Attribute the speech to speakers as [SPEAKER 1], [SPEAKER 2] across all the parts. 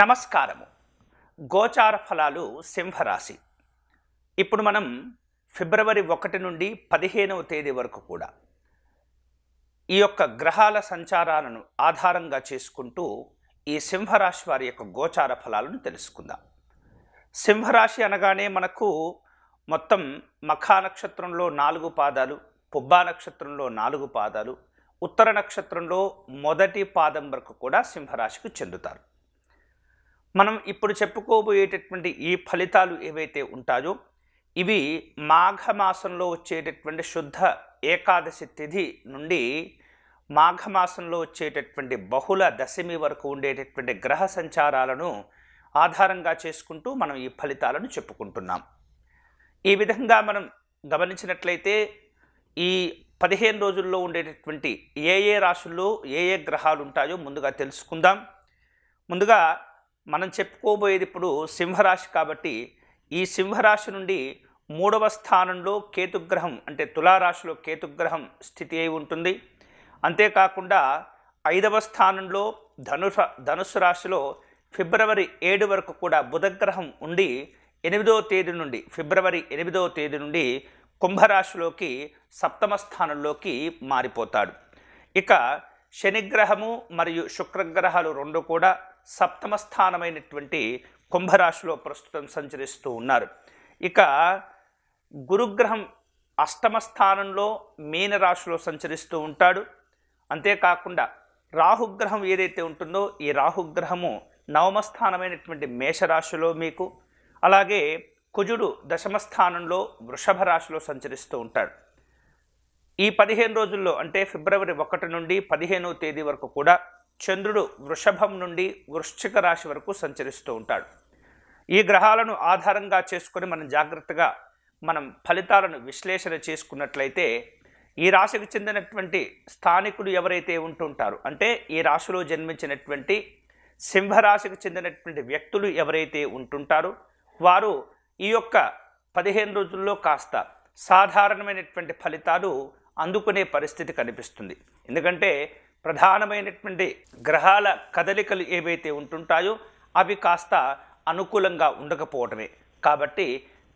[SPEAKER 1] నమస్కారము గోచార ఫలాలు సింహరాశి ఇప్పుడు మనం ఫిబ్రవరి ఒకటి నుండి పదిహేనవ తేదీ వరకు కూడా ఈ యొక్క గ్రహాల సంచారాలను ఆధారంగా చేసుకుంటూ ఈ సింహరాశి వారి యొక్క గోచార ఫలాలను తెలుసుకుందాం సింహరాశి అనగానే మనకు మొత్తం మఖా నక్షత్రంలో నాలుగు పాదాలు పుబ్బా నక్షత్రంలో నాలుగు పాదాలు ఉత్తర నక్షత్రంలో మొదటి పాదం వరకు కూడా సింహరాశికి చెందుతారు మనం ఇప్పుడు చెప్పుకోబోయేటటువంటి ఈ ఫలితాలు ఏవైతే ఉంటాయో ఇవి మాఘమాసంలో వచ్చేటటువంటి శుద్ధ ఏకాదశి తిథి నుండి మాఘమాసంలో వచ్చేటటువంటి బహుళ దశమి వరకు ఉండేటటువంటి గ్రహ సంచారాలను ఆధారంగా చేసుకుంటూ మనం ఈ ఫలితాలను చెప్పుకుంటున్నాం ఈ విధంగా మనం గమనించినట్లయితే ఈ పదిహేను రోజుల్లో ఉండేటటువంటి ఏ ఏ రాశుల్లో ఏ ఏ గ్రహాలు ఉంటాయో ముందుగా తెలుసుకుందాం ముందుగా మనం చెప్పుకోబోయేది ఇప్పుడు సింహరాశి కాబట్టి ఈ సింహరాశి నుండి మూడవ స్థానంలో కేతుగ్రహం అంటే తులారాశిలో కేతుగ్రహం స్థితి అయి ఉంటుంది అంతేకాకుండా ఐదవ స్థానంలో ధను ధనుసు రాశిలో ఫిబ్రవరి ఏడు వరకు కూడా బుధగ్రహం ఉండి ఎనిమిదవ తేదీ నుండి ఫిబ్రవరి ఎనిమిదవ తేదీ నుండి కుంభరాశిలోకి సప్తమ స్థానంలోకి మారిపోతాడు ఇక శనిగ్రహము మరియు శుక్రగ్రహాలు రెండు కూడా సప్తమ స్థానమైనటువంటి కుంభరాశిలో ప్రస్తుతం సంచరిస్తూ ఉన్నారు ఇక గురుగ్రహం అష్టమ స్థానంలో మీనరాశిలో సంచరిస్తూ ఉంటాడు అంతేకాకుండా రాహుగ్రహం ఏదైతే ఉంటుందో ఈ రాహుగ్రహము నవమ స్థానమైనటువంటి మేషరాశిలో మీకు అలాగే కుజుడు దశమ స్థానంలో వృషభ రాశిలో సంచరిస్తూ ఉంటాడు ఈ పదిహేను రోజుల్లో అంటే ఫిబ్రవరి ఒకటి నుండి పదిహేనవ తేదీ వరకు కూడా చంద్రుడు వృషభం నుండి వృశ్చిక రాశి వరకు సంచరిస్తూ ఉంటాడు ఈ గ్రహాలను ఆధారంగా చేసుకొని మనం జాగ్రత్తగా మనం ఫలితాలను విశ్లేషణ చేసుకున్నట్లయితే ఈ రాశికి చెందినటువంటి స్థానికులు ఎవరైతే ఉంటుంటారు అంటే ఈ రాశిలో జన్మించినటువంటి సింహరాశికి చెందినటువంటి వ్యక్తులు ఎవరైతే ఉంటుంటారో వారు ఈ యొక్క పదిహేను రోజుల్లో కాస్త సాధారణమైనటువంటి ఫలితాలు అందుకునే పరిస్థితి కనిపిస్తుంది ఎందుకంటే ప్రధానమైనటువంటి గ్రహాల కదలికలు ఏవైతే ఉంటుంటాయో అవి కాస్త అనుకూలంగా ఉండకపోవటమే కాబట్టి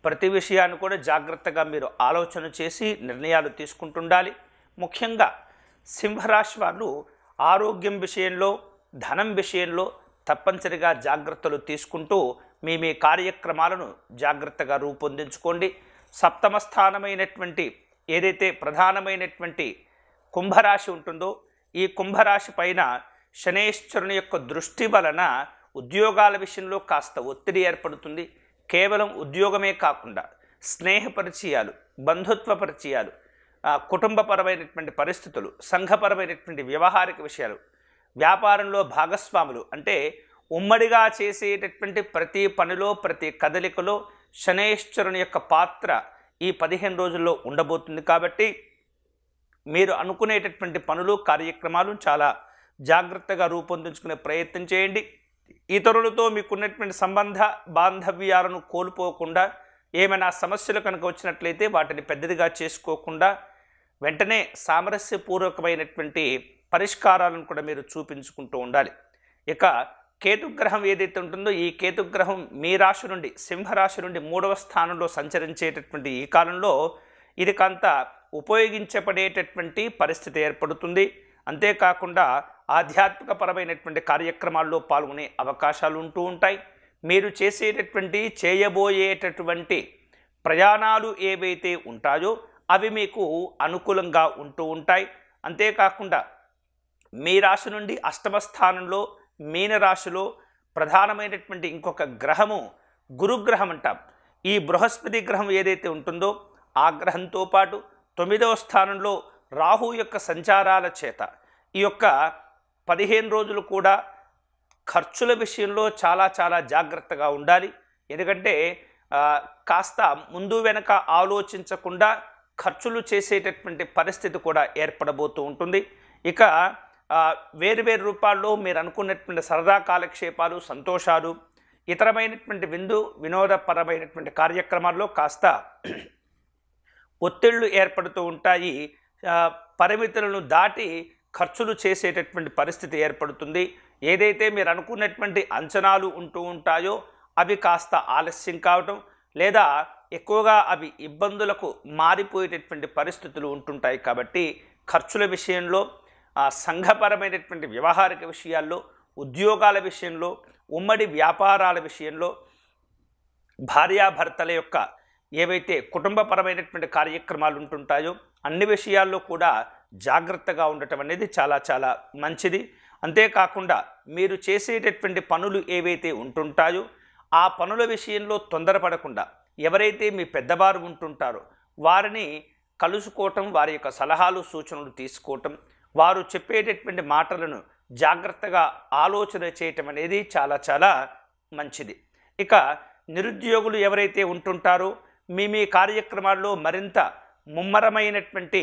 [SPEAKER 1] ప్రతి విషయాన్ని కూడా జాగ్రత్తగా మీరు ఆలోచన చేసి నిర్ణయాలు తీసుకుంటుండాలి ముఖ్యంగా సింహరాశి వాళ్ళు ఆరోగ్యం విషయంలో ధనం విషయంలో తప్పనిసరిగా జాగ్రత్తలు తీసుకుంటూ మీ మీ కార్యక్రమాలను జాగ్రత్తగా రూపొందించుకోండి సప్తమ స్థానమైనటువంటి ఏదైతే ప్రధానమైనటువంటి కుంభరాశి ఉంటుందో ఈ కుంభరాశి పైన శనేశ్వరుని యొక్క దృష్టి వలన ఉద్యోగాల విషయంలో కాస్త ఒత్తిడి ఏర్పడుతుంది కేవలం ఉద్యోగమే కాకుండా స్నేహ పరిచయాలు బంధుత్వ పరిచయాలు కుటుంబపరమైనటువంటి పరిస్థితులు సంఘపరమైనటువంటి వ్యవహారిక విషయాలు వ్యాపారంలో భాగస్వాములు అంటే ఉమ్మడిగా చేసేటటువంటి ప్రతి పనిలో ప్రతి కదలికలో శనేశ్వరుని యొక్క పాత్ర ఈ పదిహేను రోజుల్లో ఉండబోతుంది కాబట్టి మీరు అనుకునేటటువంటి పనులు కార్యక్రమాలు చాలా జాగ్రత్తగా రూపొందించుకునే ప్రయత్నం చేయండి ఇతరులతో మీకున్నటువంటి సంబంధ బాంధవ్యాలను కోల్పోకుండా ఏమైనా సమస్యలు కనుక వచ్చినట్లయితే వాటిని పెద్దదిగా చేసుకోకుండా వెంటనే సామరస్యపూర్వకమైనటువంటి పరిష్కారాలను కూడా మీరు చూపించుకుంటూ ఉండాలి ఇక కేతుగ్రహం ఏదైతే ఉంటుందో ఈ కేతుగ్రహం మీ రాశి నుండి సింహరాశి నుండి మూడవ స్థానంలో సంచరించేటటువంటి ఈ కాలంలో ఇది కొంత ఉపయోగించబడేటటువంటి పరిస్థితి ఏర్పడుతుంది అంతేకాకుండా ఆధ్యాత్మిక పరమైనటువంటి కార్యక్రమాల్లో పాల్గొనే అవకాశాలు ఉంటూ ఉంటాయి మీరు చేసేటటువంటి చేయబోయేటటువంటి ప్రయాణాలు ఏవైతే ఉంటాయో అవి మీకు అనుకూలంగా ఉంటూ ఉంటాయి అంతేకాకుండా మీ రాశి నుండి అష్టమ స్థానంలో మీనరాశిలో ప్రధానమైనటువంటి ఇంకొక గ్రహము గురుగ్రహం అంటాం ఈ బృహస్పతి గ్రహం ఏదైతే ఉంటుందో ఆ గ్రహంతో పాటు తొమ్మిదవ స్థానంలో రాహు యొక్క సంచారాల చేత ఈ యొక్క పదిహేను రోజులు కూడా ఖర్చుల విషయంలో చాలా చాలా జాగ్రత్తగా ఉండాలి ఎందుకంటే కాస్త ముందు వెనక ఆలోచించకుండా ఖర్చులు చేసేటటువంటి పరిస్థితి కూడా ఏర్పడబోతూ ఉంటుంది ఇక వేరువేరు రూపాల్లో మీరు అనుకున్నటువంటి సరదా కాలక్షేపాలు సంతోషాలు ఇతరమైనటువంటి విందు వినోదపరమైనటువంటి కార్యక్రమాల్లో కాస్త ఒత్తిళ్లు ఏర్పడుతూ ఉంటాయి పరిమితులను దాటి ఖర్చులు చేసేటటువంటి పరిస్థితి ఏర్పడుతుంది ఏదైతే మీరు అనుకున్నటువంటి అంచనాలు ఉంటూ ఉంటాయో అవి కాస్త ఆలస్యం కావటం లేదా ఎక్కువగా అవి ఇబ్బందులకు మారిపోయేటటువంటి పరిస్థితులు ఉంటుంటాయి కాబట్టి ఖర్చుల విషయంలో సంఘపరమైనటువంటి వ్యవహారిక విషయాల్లో ఉద్యోగాల విషయంలో ఉమ్మడి వ్యాపారాల విషయంలో భార్యాభర్తల యొక్క ఏవైతే కుటుంబపరమైనటువంటి కార్యక్రమాలు ఉంటుంటాయో అన్ని విషయాల్లో కూడా జాగ్రత్తగా ఉండటం అనేది చాలా చాలా మంచిది అంతేకాకుండా మీరు చేసేటటువంటి పనులు ఏవైతే ఉంటుంటాయో ఆ పనుల విషయంలో తొందరపడకుండా ఎవరైతే మీ పెద్దవారు ఉంటుంటారో వారిని కలుసుకోవటం వారి యొక్క సలహాలు సూచనలు తీసుకోవటం వారు చెప్పేటటువంటి మాటలను జాగ్రత్తగా ఆలోచన చేయటం అనేది చాలా చాలా మంచిది ఇక నిరుద్యోగులు ఎవరైతే ఉంటుంటారో మీ మీ కార్యక్రమాల్లో మరింత ముమ్మరమైనటువంటి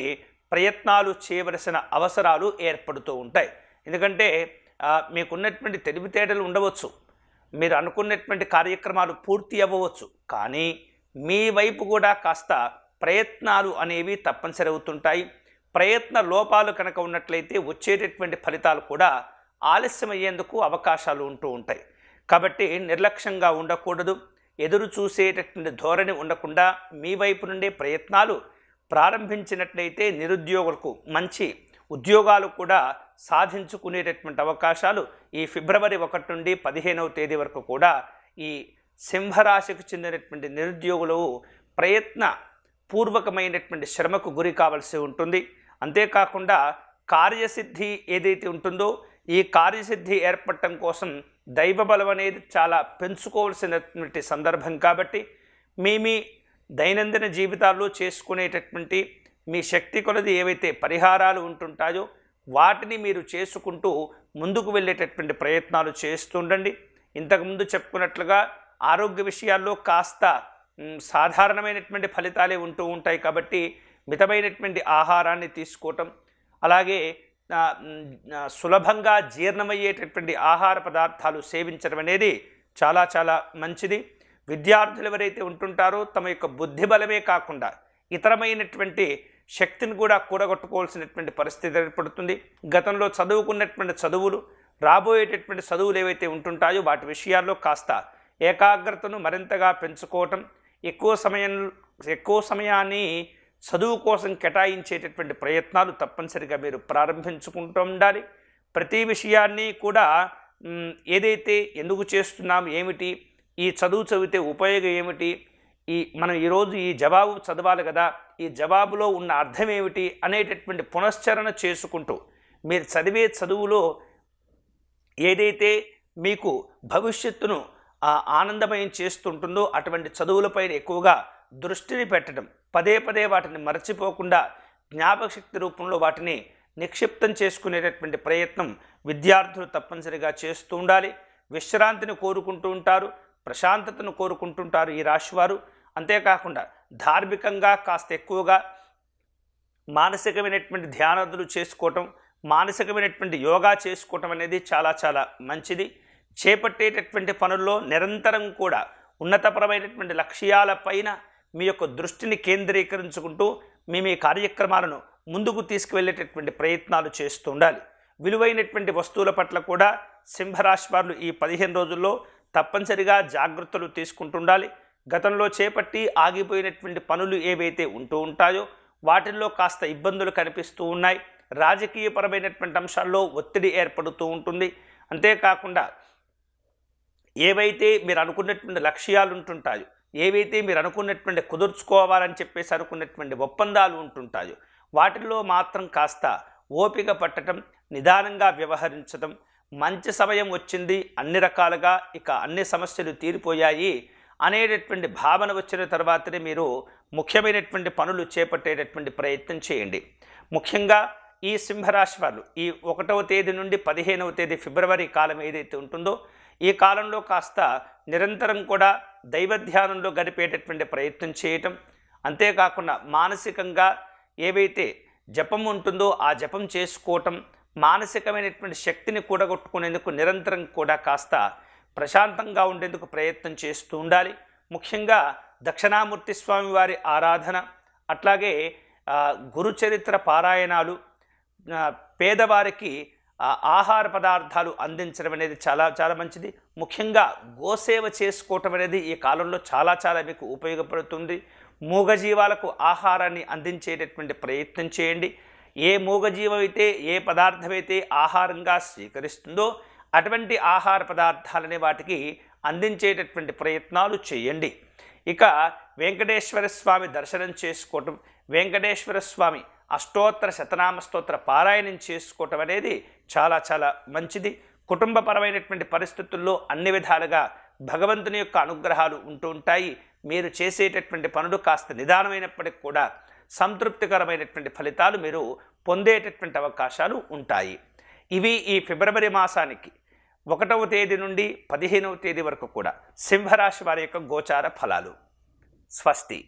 [SPEAKER 1] ప్రయత్నాలు చేయవలసిన అవసరాలు ఏర్పడుతూ ఉంటాయి ఎందుకంటే మీకున్నటువంటి తెలివితేటలు ఉండవచ్చు మీరు అనుకున్నటువంటి కార్యక్రమాలు పూర్తి అవ్వవచ్చు కానీ మీ వైపు కూడా కాస్త ప్రయత్నాలు అనేవి తప్పనిసరి అవుతుంటాయి ప్రయత్న లోపాలు కనుక ఉన్నట్లయితే వచ్చేటటువంటి ఫలితాలు కూడా ఆలస్యమయ్యేందుకు అవకాశాలు ఉంటూ ఉంటాయి కాబట్టి నిర్లక్ష్యంగా ఉండకూడదు ఎదురు చూసేటటువంటి ధోరణి ఉండకుండా మీ వైపు నుండే ప్రయత్నాలు ప్రారంభించినట్లయితే నిరుద్యోగులకు మంచి ఉద్యోగాలు కూడా సాధించుకునేటటువంటి అవకాశాలు ఈ ఫిబ్రవరి ఒకటి నుండి పదిహేనవ తేదీ వరకు కూడా ఈ సింహరాశికి చెందినటువంటి నిరుద్యోగులు ప్రయత్న పూర్వకమైనటువంటి శ్రమకు గురి కావాల్సి ఉంటుంది అంతేకాకుండా కార్యసిద్ధి ఏదైతే ఉంటుందో ఈ కార్యసిద్ధి ఏర్పడటం కోసం దైవ బలం అనేది చాలా పెంచుకోవాల్సినటువంటి సందర్భం కాబట్టి మీ మీ దైనందిన జీవితాల్లో చేసుకునేటటువంటి మీ శక్తి కొలది ఏవైతే పరిహారాలు ఉంటుంటాయో వాటిని మీరు చేసుకుంటూ ముందుకు వెళ్ళేటటువంటి ప్రయత్నాలు చేస్తుండండి ఇంతకుముందు చెప్పుకున్నట్లుగా ఆరోగ్య విషయాల్లో కాస్త సాధారణమైనటువంటి ఫలితాలే ఉంటూ ఉంటాయి కాబట్టి మితమైనటువంటి ఆహారాన్ని తీసుకోవటం అలాగే సులభంగా జీర్ణమయ్యేటటువంటి ఆహార పదార్థాలు సేవించడం అనేది చాలా చాలా మంచిది విద్యార్థులు ఎవరైతే ఉంటుంటారో తమ యొక్క బుద్ధి బలమే కాకుండా ఇతరమైనటువంటి శక్తిని కూడా కూడగొట్టుకోవాల్సినటువంటి పరిస్థితి ఏర్పడుతుంది గతంలో చదువుకున్నటువంటి చదువులు రాబోయేటటువంటి చదువులు ఏవైతే ఉంటుంటాయో వాటి విషయాల్లో కాస్త ఏకాగ్రతను మరింతగా పెంచుకోవటం ఎక్కువ సమయం ఎక్కువ సమయాన్ని చదువు కోసం కేటాయించేటటువంటి ప్రయత్నాలు తప్పనిసరిగా మీరు ప్రారంభించుకుంటూ ఉండాలి ప్రతి విషయాన్ని కూడా ఏదైతే ఎందుకు చేస్తున్నాం ఏమిటి ఈ చదువు చదివితే ఉపయోగం ఏమిటి ఈ మనం ఈరోజు ఈ జవాబు చదవాలి కదా ఈ జవాబులో ఉన్న అర్థం ఏమిటి అనేటటువంటి పునశ్చరణ చేసుకుంటూ మీరు చదివే చదువులో ఏదైతే మీకు భవిష్యత్తును ఆనందమయం చేస్తుంటుందో అటువంటి చదువులపైన ఎక్కువగా దృష్టిని పెట్టడం పదే పదే వాటిని మరచిపోకుండా జ్ఞాపకశక్తి రూపంలో వాటిని నిక్షిప్తం చేసుకునేటటువంటి ప్రయత్నం విద్యార్థులు తప్పనిసరిగా చేస్తూ ఉండాలి విశ్రాంతిని కోరుకుంటూ ఉంటారు ప్రశాంతతను కోరుకుంటుంటారు ఈ రాశివారు అంతేకాకుండా ధార్మికంగా కాస్త ఎక్కువగా మానసికమైనటువంటి ధ్యానదులు చేసుకోవటం మానసికమైనటువంటి యోగా చేసుకోవటం అనేది చాలా చాలా మంచిది చేపట్టేటటువంటి పనుల్లో నిరంతరం కూడా ఉన్నతపరమైనటువంటి లక్ష్యాల పైన మీ యొక్క దృష్టిని కేంద్రీకరించుకుంటూ మీ మీ కార్యక్రమాలను ముందుకు తీసుకువెళ్ళేటటువంటి ప్రయత్నాలు చేస్తూ ఉండాలి విలువైనటువంటి వస్తువుల పట్ల కూడా సింహరాశి వారు ఈ పదిహేను రోజుల్లో తప్పనిసరిగా జాగ్రత్తలు తీసుకుంటుండాలి గతంలో చేపట్టి ఆగిపోయినటువంటి పనులు ఏవైతే ఉంటూ ఉంటాయో వాటిల్లో కాస్త ఇబ్బందులు కనిపిస్తూ ఉన్నాయి రాజకీయపరమైనటువంటి అంశాల్లో ఒత్తిడి ఏర్పడుతూ ఉంటుంది అంతేకాకుండా ఏవైతే మీరు అనుకున్నటువంటి లక్ష్యాలు ఉంటుంటాయో ఏవైతే మీరు అనుకున్నటువంటి కుదుర్చుకోవాలని చెప్పేసి అనుకున్నటువంటి ఒప్పందాలు ఉంటుంటాయో వాటిల్లో మాత్రం కాస్త ఓపిక పట్టడం నిదానంగా వ్యవహరించడం మంచి సమయం వచ్చింది అన్ని రకాలుగా ఇక అన్ని సమస్యలు తీరిపోయాయి అనేటటువంటి భావన వచ్చిన తర్వాతనే మీరు ముఖ్యమైనటువంటి పనులు చేపట్టేటటువంటి ప్రయత్నం చేయండి ముఖ్యంగా ఈ సింహరాశి వాళ్ళు ఈ ఒకటవ తేదీ నుండి పదిహేనవ తేదీ ఫిబ్రవరి కాలం ఏదైతే ఉంటుందో ఈ కాలంలో కాస్త నిరంతరం కూడా దైవ ధ్యానంలో గడిపేటటువంటి ప్రయత్నం చేయటం అంతేకాకుండా మానసికంగా ఏవైతే జపం ఉంటుందో ఆ జపం చేసుకోవటం మానసికమైనటువంటి శక్తిని కూడగొట్టుకునేందుకు నిరంతరం కూడా కాస్త ప్రశాంతంగా ఉండేందుకు ప్రయత్నం చేస్తూ ఉండాలి ముఖ్యంగా దక్షిణామూర్తి స్వామి వారి ఆరాధన అట్లాగే గురుచరిత్ర పారాయణాలు పేదవారికి ఆహార పదార్థాలు అందించడం అనేది చాలా చాలా మంచిది ముఖ్యంగా గోసేవ చేసుకోవటం అనేది ఈ కాలంలో చాలా చాలా మీకు ఉపయోగపడుతుంది మూగజీవాలకు ఆహారాన్ని అందించేటటువంటి ప్రయత్నం చేయండి ఏ మూగజీవం అయితే ఏ పదార్థం అయితే ఆహారంగా స్వీకరిస్తుందో అటువంటి ఆహార పదార్థాలనే వాటికి అందించేటటువంటి ప్రయత్నాలు చేయండి ఇక వెంకటేశ్వర స్వామి దర్శనం చేసుకోవటం వెంకటేశ్వర స్వామి అష్టోత్తర శతనామ స్తోత్ర పారాయణం చేసుకోవటం అనేది చాలా చాలా మంచిది కుటుంబపరమైనటువంటి పరిస్థితుల్లో అన్ని విధాలుగా భగవంతుని యొక్క అనుగ్రహాలు ఉంటూ ఉంటాయి మీరు చేసేటటువంటి పనులు కాస్త నిదానమైనప్పటికి కూడా సంతృప్తికరమైనటువంటి ఫలితాలు మీరు పొందేటటువంటి అవకాశాలు ఉంటాయి ఇవి ఈ ఫిబ్రవరి మాసానికి ఒకటవ తేదీ నుండి పదిహేనవ తేదీ వరకు కూడా సింహరాశి వారి యొక్క గోచార ఫలాలు స్వస్తి